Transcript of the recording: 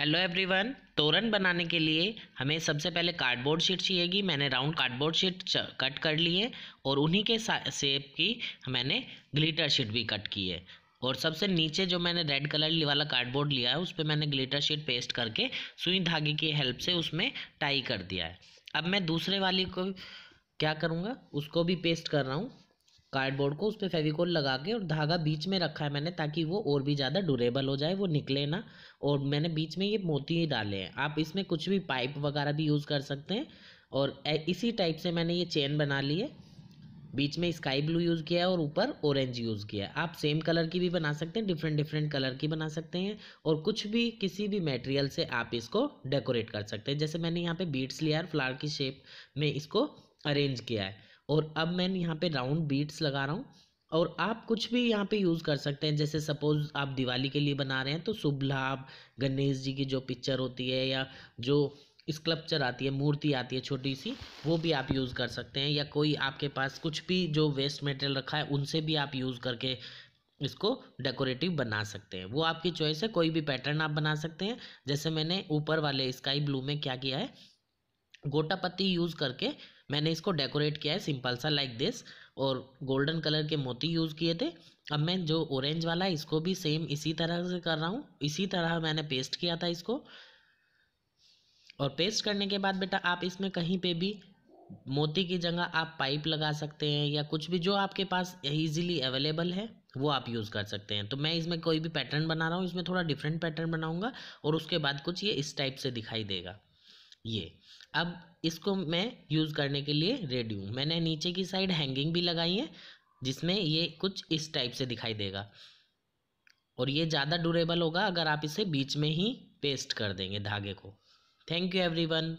hello everyone तोरण बनाने के लिए हमें सबसे पहले कार्डबोर्ड शीट चाहिएगी मैंने राउंड कार्डबोर्ड शीट कट कर ली है और उन्हीं के सेप की मैंने ग्लिटर शीट भी कट की है और सबसे नीचे जो मैंने रेड कलर वाला कार्डबोर्ड लिया है उस पर मैंने ग्लिटर शीट पेस्ट करके सुई धागे की हेल्प से उसमें टाई कर दिया है अब मैं दूसरे वाली को क्या करूँगा उसको भी पेस्ट कर रहा हूँ कार्डबोर्ड को उस पर फेविकोल लगा के और धागा बीच में रखा है मैंने ताकि वो और भी ज़्यादा ड्यूरेबल हो जाए वो निकले ना और मैंने बीच में ये मोती ही डाले हैं आप इसमें कुछ भी पाइप वगैरह भी यूज़ कर सकते हैं और इसी टाइप से मैंने ये चेन बना ली है बीच में स्काई ब्लू यूज़ किया है और ऊपर ऑरेंज यूज़ किया है आप सेम कलर की भी बना सकते हैं डिफरेंट डिफरेंट कलर की बना सकते हैं और कुछ भी किसी भी मटेरियल से आप इसको डेकोरेट कर सकते हैं जैसे मैंने यहाँ पे बीट्स लिया और फ्लावर की शेप में इसको अरेंज किया है और अब मैं यहाँ पे राउंड बीट्स लगा रहा हूँ और आप कुछ भी यहाँ पे यूज़ कर सकते हैं जैसे सपोज़ आप दिवाली के लिए बना रहे हैं तो शुभ लाभ गणेश जी की जो पिक्चर होती है या जो स्कल्पचर आती है मूर्ति आती है छोटी सी वो भी आप यूज़ कर सकते हैं या कोई आपके पास कुछ भी जो वेस्ट मटेरियल रखा है उनसे भी आप यूज़ करके इसको डेकोरेटिव बना सकते हैं वो आपकी चॉइस है कोई भी पैटर्न आप बना सकते हैं जैसे मैंने ऊपर वाले स्काई ब्लू में क्या किया है गोटापत्ती यूज़ करके मैंने इसको डेकोरेट किया है सिंपल सा लाइक दिस और गोल्डन कलर के मोती यूज़ किए थे अब मैं जो ऑरेंज वाला है इसको भी सेम इसी तरह से कर रहा हूँ इसी तरह मैंने पेस्ट किया था इसको और पेस्ट करने के बाद बेटा आप इसमें कहीं पे भी मोती की जगह आप पाइप लगा सकते हैं या कुछ भी जो आपके पास इजीली अवेलेबल है वो आप यूज़ कर सकते हैं तो मैं इसमें कोई भी पैटर्न बना रहा हूँ इसमें थोड़ा डिफरेंट पैटर्न बनाऊँगा और उसके बाद कुछ ये इस टाइप से दिखाई देगा ये अब इसको मैं यूज़ करने के लिए रेडी हूँ मैंने नीचे की साइड हैंगिंग भी लगाई है जिसमें ये कुछ इस टाइप से दिखाई देगा और ये ज़्यादा ड्यूरेबल होगा अगर आप इसे बीच में ही पेस्ट कर देंगे धागे को थैंक यू एवरीवन